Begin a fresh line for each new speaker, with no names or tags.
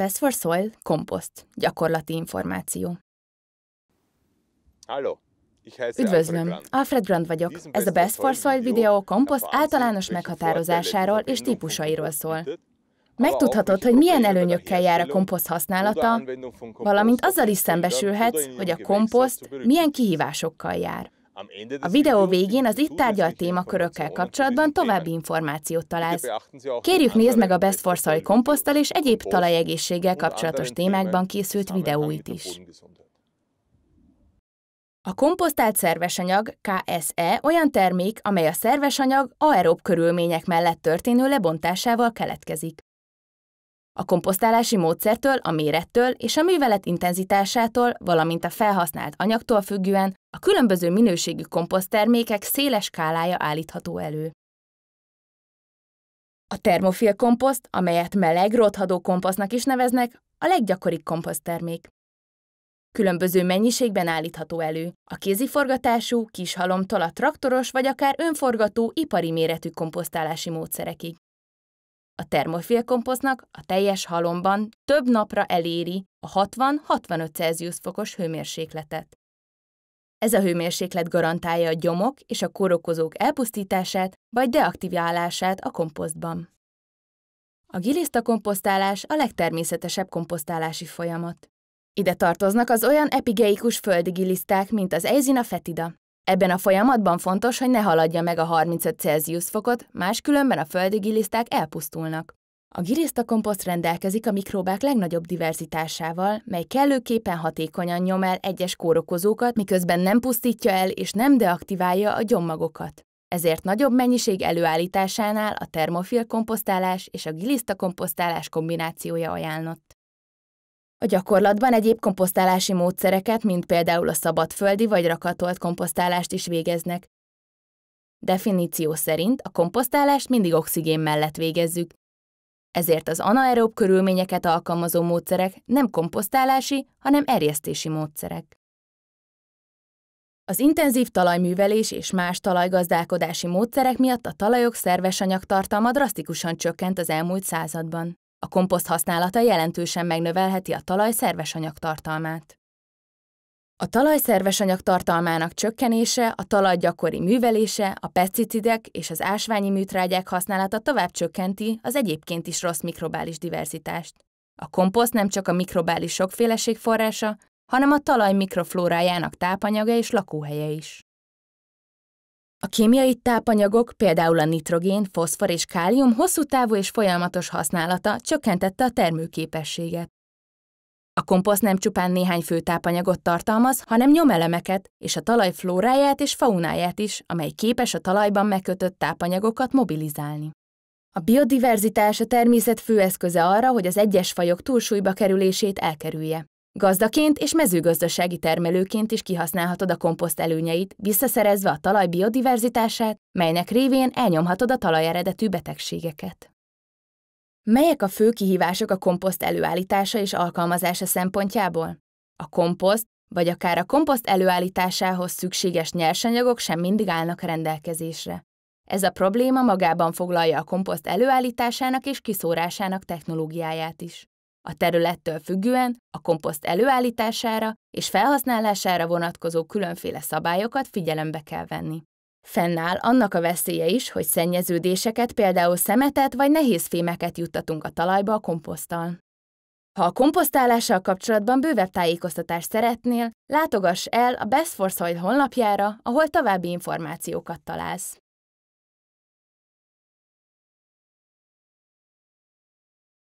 Best for Soil Komposzt. Gyakorlati információ. Hello. Üdvözlöm! Alfred Grand vagyok. Ez a Best for Soil videó komposzt általános meghatározásáról és típusairól szól. Megtudhatod, hogy milyen előnyökkel jár a komposzt használata, valamint azzal is szembesülhetsz, hogy a komposzt milyen kihívásokkal jár. A videó végén az itt tárgyalt témakörökkel kapcsolatban további információt találsz. Kérjük nézd meg a Best for Soil komposztal és egyéb talajegészséggel kapcsolatos témákban készült videóit is. A komposztált szervesanyag, KSE, olyan termék, amely a szervesanyag aerob körülmények mellett történő lebontásával keletkezik a komposztálási módszertől, a mérettől és a művelet intenzitásától, valamint a felhasznált anyagtól függően a különböző minőségű komposzttermékek széles skálája állítható elő. A termofil komposzt, amelyet meleg, rothadó komposztnak is neveznek, a leggyakoribb komposzttermék. Különböző mennyiségben állítható elő, a kéziforgatású, kishalomtól a traktoros vagy akár önforgató, ipari méretű komposztálási módszerekig a termofilkomposznak a teljes halomban több napra eléri a 60-65 Celsius fokos hőmérsékletet. Ez a hőmérséklet garantálja a gyomok és a korokozók elpusztítását vagy deaktiválását a komposztban. A giliszta komposztálás a legtermészetesebb komposztálási folyamat. Ide tartoznak az olyan epigeikus földi giliszták, mint az Eizina fetida, Ebben a folyamatban fontos, hogy ne haladja meg a 35 Celsius fokot, máskülönben a földi giliszták elpusztulnak. A girisztakomposzt rendelkezik a mikróbák legnagyobb diverzitásával, mely kellőképpen hatékonyan nyom el egyes kórokozókat, miközben nem pusztítja el és nem deaktiválja a gyommagokat. Ezért nagyobb mennyiség előállításánál a termofil komposztálás és a gilisztakomposztálás kombinációja ajánlott. A gyakorlatban egyéb komposztálási módszereket, mint például a szabadföldi vagy rakatolt komposztálást is végeznek. Definíció szerint a komposztálást mindig oxigén mellett végezzük, ezért az anaerób körülményeket alkalmazó módszerek nem komposztálási, hanem erjesztési módszerek. Az intenzív talajművelés és más talajgazdálkodási módszerek miatt a talajok szerves anyagtartalma drasztikusan csökkent az elmúlt században. A komposzt használata jelentősen megnövelheti a talaj szerves anyagtartalmát. A talaj szerves anyagtartalmának csökkenése, a talaj gyakori művelése, a pesticidek és az ásványi műtrágyák használata tovább csökkenti az egyébként is rossz mikrobális diverzitást. A komposzt nem csak a mikrobális sokféleség forrása, hanem a talaj mikroflórájának tápanyaga és lakóhelye is. A kémiai tápanyagok, például a nitrogén, foszfor és kálium hosszú távú és folyamatos használata csökkentette a termőképességet. A komposzt nem csupán néhány fő tápanyagot tartalmaz, hanem nyomelemeket és a talaj flóráját és faunáját is, amely képes a talajban megkötött tápanyagokat mobilizálni. A biodiverzitás a természet fő eszköze arra, hogy az egyes fajok túlsúlyba kerülését elkerülje. Gazdaként és mezőgazdasági termelőként is kihasználhatod a komposzt előnyeit, visszaszerezve a talaj biodiverzitását, melynek révén elnyomhatod a talaj eredetű betegségeket. Melyek a fő kihívások a komposzt előállítása és alkalmazása szempontjából? A komposzt, vagy akár a komposzt előállításához szükséges nyersanyagok sem mindig állnak rendelkezésre. Ez a probléma magában foglalja a komposzt előállításának és kiszórásának technológiáját is a területtől függően a komposzt előállítására és felhasználására vonatkozó különféle szabályokat figyelembe kell venni. Fennáll annak a veszélye is, hogy szennyeződéseket, például szemetet vagy nehéz fémeket juttatunk a talajba a komposzttal. Ha a komposztálással kapcsolatban bővebb tájékoztatást szeretnél, látogass el a Best for Soil honlapjára, ahol további információkat találsz.